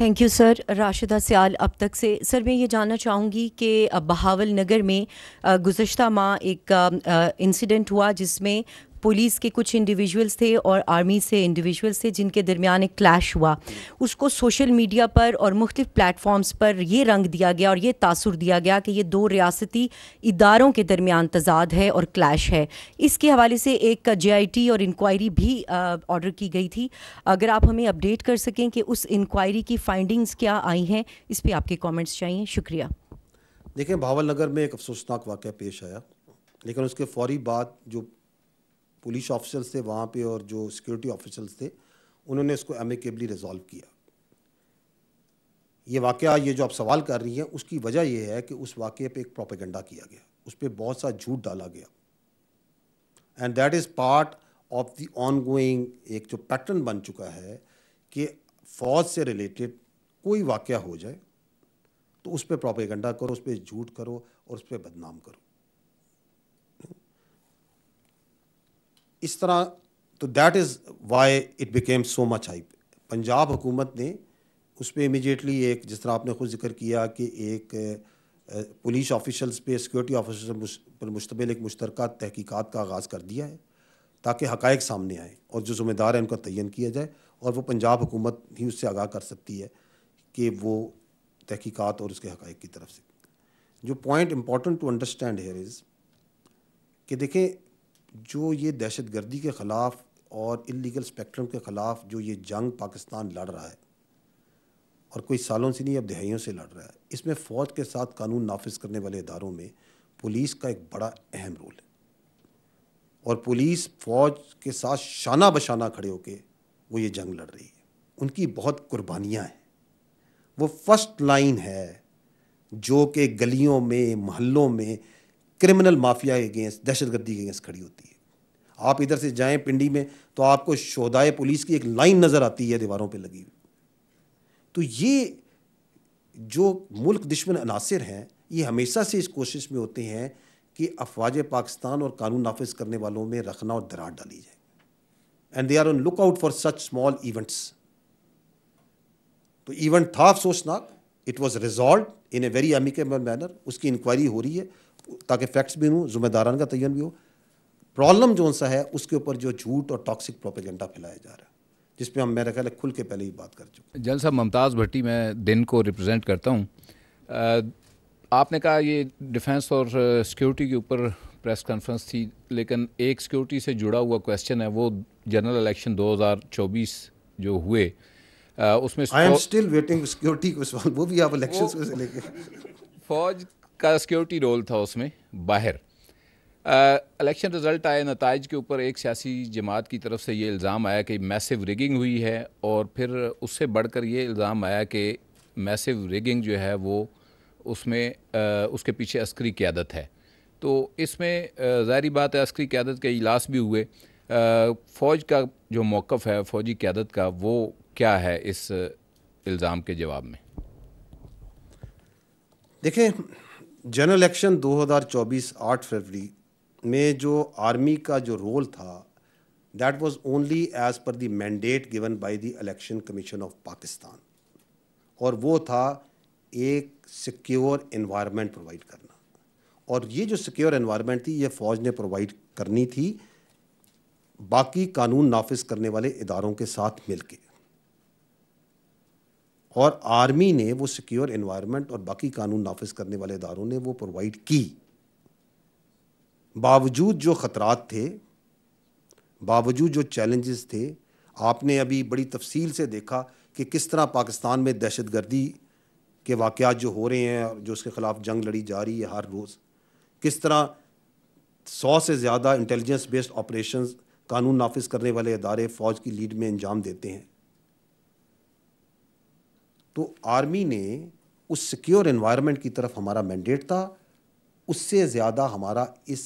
thank you sir Rashida Siyal अब तक से सर मैं ये जानना चाहूँगी कि बहावल नगर में गुज्त माह एक इंसिडेंट हुआ जिसमें पुलिस के कुछ इंडिविजुअल्स थे और आर्मी से इंडिविजुअल्स थे जिनके दरमियान एक क्लैश हुआ उसको सोशल मीडिया पर और मुख्तफ प्लेटफॉर्म्स पर यह रंग दिया गया और ये तासर दिया गया कि ये दो रियासती इदारों के दरमियान तजाद है और क्लैश है इसके हवाले से एक जे आई टी और इंक्वायरी भी ऑर्डर की गई थी अगर आप हमें अपडेट कर सकें कि उस इंक्वायरी की फाइंडिंग्स क्या आई हैं इस पर आपके कॉमेंट्स चाहिए शुक्रिया देखें भावल नगर में एक अफसोसनाक वाक़ पेश आया लेकिन उसके फौरी बाद जो पुलिस ऑफिसर्स थे वहाँ पे और जो सिक्योरिटी ऑफिसर्स थे उन्होंने इसको एमिकेबली रिजॉल्व किया ये वाक़ ये जो आप सवाल कर रही हैं उसकी वजह यह है कि उस वाक़े पे एक प्रोपेगेंडा किया गया उस पर बहुत सा झूठ डाला गया and that is part of the going एक जो पैटर्न बन चुका है कि फौज से रिलेटेड कोई वाक़ हो जाए तो उस पर प्रोपेगेंडा करो उस पर झूठ करो और उस पर बदनाम करो इस तरह तो that is why it became so much hype Punjab हुकूमत ने उस पर इमिजिएटली एक जिस तरह आपने खुद जिक्र किया कि एक पुलिस ऑफिशल्स पे सिक्योरिटी ऑफिसर पर मुश्तमिल एक मुश्तरक तहकीक़ात का आगाज़ कर दिया है ताकि हक़ सामने आए और जो ज़िम्मेदार हैं उनका तयन किया जाए और वो पंजाब हुकूमत ही उससे आगाह कर सकती है कि वो तहकीक़ात और उसके हक़ की तरफ से जो point important to understand here is कि देखें जो ये दहशत गर्दी के ख़िलाफ़ और इलीगल स्पेक्ट्रम के ख़िलाफ़ जो ये जंग पाकिस्तान लड़ रहा है और कोई सालों से नहीं अब दहाइयों से लड़ रहा है इसमें फ़ौज के साथ कानून नाफिज करने वाले इदारों में पुलिस का एक बड़ा अहम रोल है और पुलिस फ़ौज के साथ शाना बशाना खड़े होकर वो ये जंग लड़ रही है उनकी बहुत कुर्बानियाँ हैं वो फर्स्ट लाइन है जो कि गलियों में महलों में क्रिमिनल माफिया के अगेंस्ट दहशतगर्दी के अगेंस्ट खड़ी होती है आप इधर से जाएं पिंडी में तो आपको शोधाए पुलिस की एक लाइन नज़र आती है दीवारों पे लगी हुई तो ये जो मुल्क दुश्मन अनासर हैं ये हमेशा से इस कोशिश में होते हैं कि अफवाज पाकिस्तान और कानून नाफिज करने वालों में रखना और दरार डाली जाए and they are on look out for such small events तो इवेंट था अफसोसनाक it was resolved in a very amicable manner उसकी इंक्वायरी हो रही है ताकि फैक्ट्स भी हों जुम्मेदारान का तयन भी हो प्रॉब्लम जो सा है उसके ऊपर जो झूठ और टॉक्सिक प्रोपेजेंडा फैलाया जा रहा है जिसपे हम मेरा ख्याल खुल के पहले ही बात कर चुके जल साहब मुमताज़ भट्टी मैं दिन को रिप्रेजेंट करता हूँ आपने कहा ये डिफेंस और सिक्योरिटी के ऊपर प्रेस कॉन्फ्रेंस थी लेकिन एक सिक्योरिटी से जुड़ा हुआ क्वेश्चन है वो जनरल इलेक्शन 2024 जो हुए आ, उसमें I am still waiting security वो भी आप इलेक्शन से लेके फौज का सिक्योरिटी रोल था उसमें बाहर इलेक्शन रिज़ल्ट आए नतज के ऊपर एक सियासी जमात की तरफ से ये इल्ज़ाम आया कि मैसिव रिगिंग हुई है और फिर उससे बढ़कर ये इल्ज़ाम आया कि मैसिव रिगिंग जो है वो उसमें आ, उसके पीछे अस्करी क्यादत है तो इसमें ज़ाहरी बात है अस्करी क्यादत के इजलास भी हुए फ़ौज का जो मौक़ है फ़ौजी क्यादत का वो क्या है इस इल्ज़ाम के जवाब में देखें जनरल इलेक्शन 2024 8 फरवरी में जो आर्मी का जो रोल था that was only as per the mandate given by the election commission of Pakistan और वो था एक सिक्योर इन्वायरमेंट प्रोवाइड करना और ये जो सिक्योर इन्वायरमेंट थी ये फ़ौज ने प्रोवाइड करनी थी बाकी कानून नाफिज करने वाले इदारों के साथ मिलके और आर्मी ने वो सिक्योर इन्वायरमेंट और बाकी कानून नाफिज करने वाले इदारों ने वो प्रोवाइड की बावजूद जो ख़तरात थे बावजूद जो चैलेंजेस थे आपने अभी बड़ी तफसील से देखा कि किस तरह पाकिस्तान में दहशत गर्दी के वाक़ जो हो रहे हैं और जो उसके ख़िलाफ़ जंग लड़ी जा रही है हर रोज़ किस तरह सौ से ज़्यादा इंटेलिजेंस बेस्ड ऑपरेशन कानून नाफिज करने वाले इदारे फ़ौज की लीड में अंजाम देते हैं तो आर्मी ने उस सिक्योर इन्वायरमेंट की तरफ हमारा मैंडेट था उससे ज़्यादा हमारा इस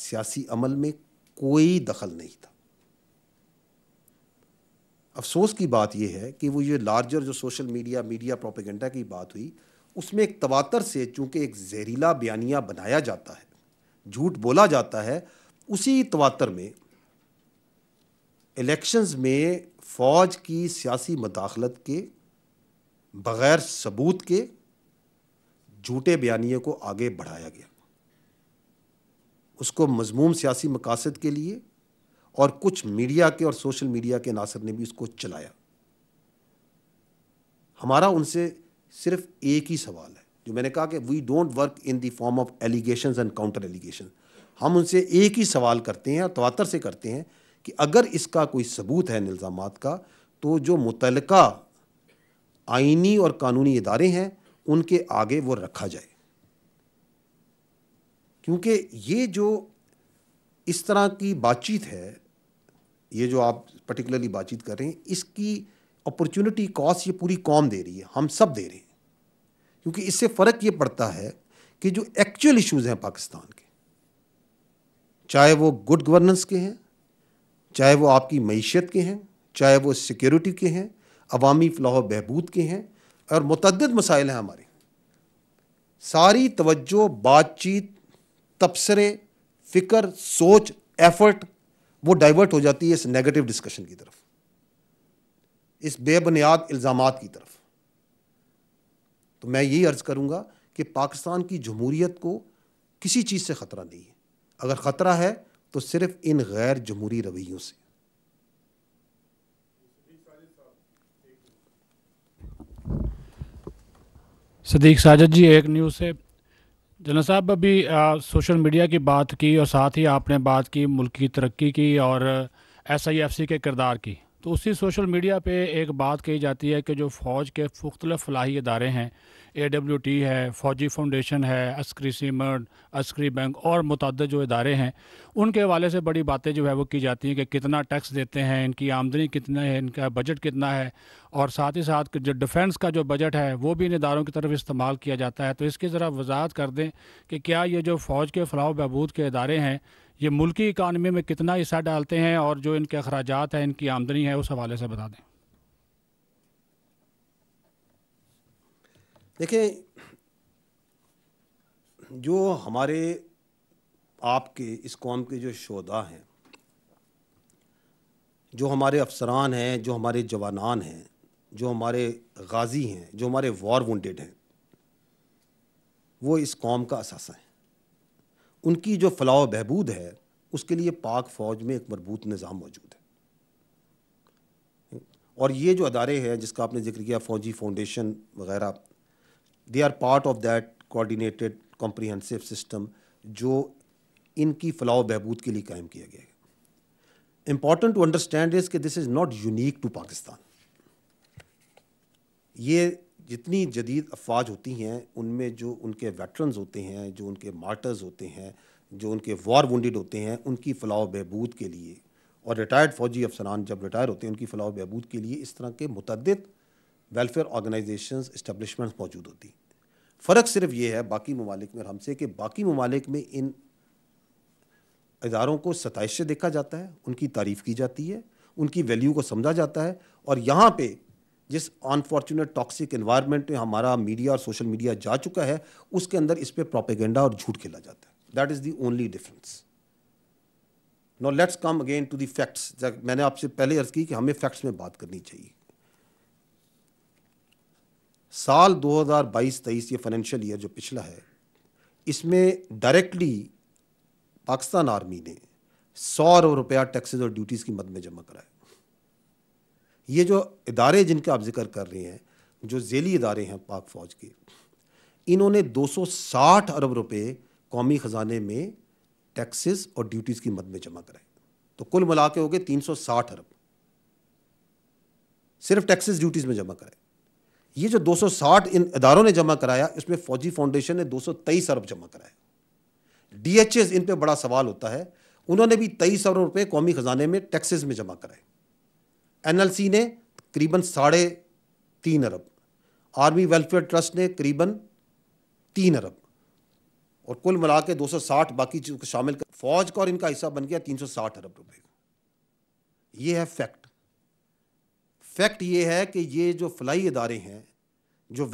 सियासी अमल में कोई दखल नहीं था अफसोस की बात यह है कि वो ये लार्जर जो सोशल मीडिया मीडिया प्रोपेगेंडा की बात हुई उसमें एक तवातर से चूँकि एक जहरीला बयानिया बनाया जाता है झूठ बोला जाता है उसी तवातर में इलेक्शंस में फ़ौज की सियासी मदाखलत के बगैर सबूत के झूठे बयानिए को आगे बढ़ाया गया उसको मजमूम सियासी मकासद के लिए और कुछ मीडिया के और सोशल मीडिया के नासर ने भी उसको चलाया हमारा उनसे सिर्फ एक ही सवाल है जो मैंने कहा कि we don't work in the form of allegation and counter allegation हम उनसे एक ही सवाल करते हैं और तवातर से करते हैं कि अगर इसका कोई सबूत है इन का तो जो मुतलका आइनी और कानूनी इदारे हैं उनके आगे वो रखा जाए क्योंकि ये जो इस तरह की बातचीत है ये जो आप पर्टिकुलरली बातचीत कर रहे हैं इसकी अपॉर्चुनिटी कॉस्ट ये पूरी कॉम दे रही है हम सब दे रहे हैं क्योंकि इससे फ़र्क ये पड़ता है कि जो एक्चुअल इश्यूज़ हैं पाकिस्तान के चाहे वो गुड गवर्नेंस के हैं चाहे वो आपकी मीशत के हैं चाहे वो सिक्योरिटी के हैं अवामी फलाह बहबूद के हैं और मतद मसाइल हैं हमारे सारी तवज्जो बातचीत तबसरे फ़िक्र सोच एफर्ट वो डाइवर्ट हो जाती है इस नेगेटिव डिस्कशन की तरफ इस बेबुनियाद इल्ज़ाम की तरफ तो मैं यही अर्ज़ करूँगा कि पाकिस्तान की जमहूरीत को किसी चीज़ से ख़तरा नहीं है अगर ख़तरा है तो सिर्फ इन गैर जमहूरी रवैयों से सदीक साजद जी एक न्यूज़ से जना साहब अभी आ, सोशल मीडिया की बात की और साथ ही आपने बात की मुल्क की तरक्की की और एस आई एफ सी के किरदार की तो उसी सोशल मीडिया पे एक बात कही जाती है कि जो फ़ौज के मुख्तलफ़ फलाही इदारे हैं ए है फौजी फाउंडेशन है अस्करी सीमेंट अस्करी बैंक और मुतद जो इदारे हैं उनके हवाले से बड़ी बातें जो है वो की जाती हैं कि कितना टैक्स देते हैं इनकी आमदनी कितना है इनका बजट कितना है और साथ ही साथ जो डिफेंस का जो बजट है वो भी इन इदारों की तरफ इस्तेमाल किया जाता है तो इसकी ज़रा वजाहत कर दें कि क्या ये जो फ़ौज के फलाह बहबूद के इदारे हैं ये मुल्की इकानमी में कितना हिस्सा डालते हैं और जो इनके अखराज हैं इनकी आमदनी है उस हवाले से बता दें देखें जो हमारे आपके इस कौम के जो शोदा हैं जो हमारे अफसरान हैं जो हमारे जवानान हैं जो हमारे गाजी हैं जो हमारे वॉर वेड हैं वो इस कौम का असासा है उनकी जो फलाह बहबूद है उसके लिए पाक फ़ौज में एक मरबूत निज़ाम मौजूद है और ये जो अदारे हैं जिसका आपने जिक्र किया फ़ौजी फाउंडेशन वगैरह they are part of that coordinated comprehensive system जो इनकी फलाह बहबूद के लिए कायम किया गया है इम्पॉर्टेंट टू अंडरस्टैंड इज़ कि this is not unique to Pakistan ये जितनी जदीद अफवाज होती हैं उनमें जो उनके वेटरन्स होते हैं जो उनके मार्टर्स होते हैं जो उनके वॉर वंडेड होते हैं उनकी फलाह बहबूद के लिए और रिटायर्ड फ़ौजी अफसरान जब रिटायर होते हैं उनकी फलाह बहबूद के लिए इस तरह के मतदद वेलफेयर ऑर्गेनाइजेशन इस्टबलिशमेंट्स मौजूद होती फ़र्क सिर्फ ये है बाकी ममालिक में और हमसे कि बाकी ममालिक में इन इदारों को सतश से देखा जाता है उनकी तारीफ़ की जाती है उनकी वैल्यू को समझा जाता है और यहाँ पे जिस अनफॉर्चुनेट टॉक्सिक इन्वायरमेंट में हमारा मीडिया और सोशल मीडिया जा चुका है उसके अंदर इस पर प्रोपेगेंडा और झूठ खेला जाता है that is the only difference no let's come again to the facts मैंने आपसे पहले अर्ज़ की कि हमें फैक्ट्स में बात करनी चाहिए साल 2022-23 ये फाइनेंशियल ईयर जो पिछला है इसमें डायरेक्टली पाकिस्तान आर्मी ने सौ अरब रुपया टैक्सेस और ड्यूटीज़ की मद में जमा कराए ये जो इदारे जिनका आप जिक्र कर रहे हैं जो जेली इदारे हैं पाक फ़ौज के इन्होंने 260 अरब रुपए कौमी ख़जाने में टैक्सेस और ड्यूटीज़ की मद में जमा कराए तो कुल मिला के हो गए साठ अरब सिर्फ टैक्सेस ड्यूटीज़ में जमा कराए ये जो 260 इन इदारों ने जमा कराया इसमें फौजी फाउंडेशन ने दो अरब जमा कराया डीएचएस इन पे बड़ा सवाल होता है उन्होंने भी तेईस अरब रुपए कौमी खजाने में टैक्सेस में जमा कराए एनएलसी ने करीबन साढ़े तीन अरब आर्मी वेलफेयर ट्रस्ट ने करीबन तीन अरब और कुल मिला के दो बाकी शामिल कर फौज का और इनका हिस्सा बन गया साठ अरब रुपये ये है फैक्ट फैक्ट ये है कि ये जो फलाई इदारे हैं जो